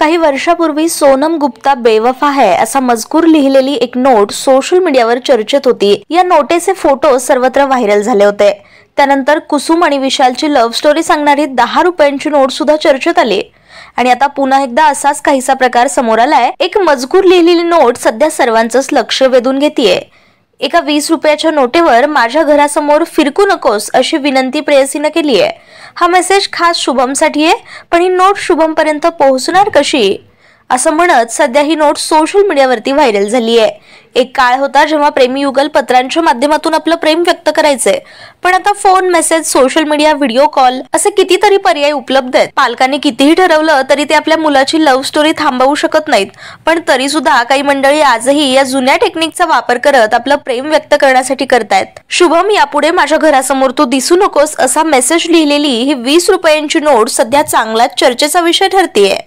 काही वर्षापूर्वी सोनम गुप्ता बेवफा है असा मजकूर लिहिलेली एक नोट सोशल मीडियावर चर्चेत होती या नोटेचे फोटो सर्वत्र व्हायरल झाले होते त्यानंतर कुसुम आणि विशालची लव्ह स्टोरी सांगणारी दहा रुपयांची नोट सुद्धा चर्चेत आली आणि आता पुन्हा एकदा असाच काहीसा प्रकार समोर आलाय एक मजकूर लिहिलेली नोट सध्या सर्वांचंच लक्ष वेधून घेतीये एका वीस रुपयाच्या नोटेवर माझ्या घरासमोर फिरकू नकोस अशी विनंती प्रेयसीनं केली आहे हा मेसेज खास शुभमसाठी आहे पण ही नोट शुभमपर्यंत पोहोचणार कशी असं म्हणत सध्या ही नोट सोशल मीडियावरती व्हायरल झाली आहे एक काळ होता जेव्हा प्रेमी युगल पत्रांच्या माध्यमातून आपलं प्रेम व्यक्त करायचे पण आता phone message social media video call असे कितीतरी पर्याय उपलब्ध आहेत पालकांनी कितीही ठरवलं तरी ते आपल्या मुलाची लव्ह स्टोरी थांबवू शकत नाहीत पण तरी सुद्धा काही मंडळी आजही या जुन्या टेक्निकचा वापर करत आपलं प्रेम व्यक्त करण्यासाठी करतायत शुभम यापुढे माझ्या घरासमोर तू दिसू नकोस असा मेसेज लिहिलेली ही वीस रुपयांची नोट सध्या चांगलाच चर्चेचा विषय ठरतीये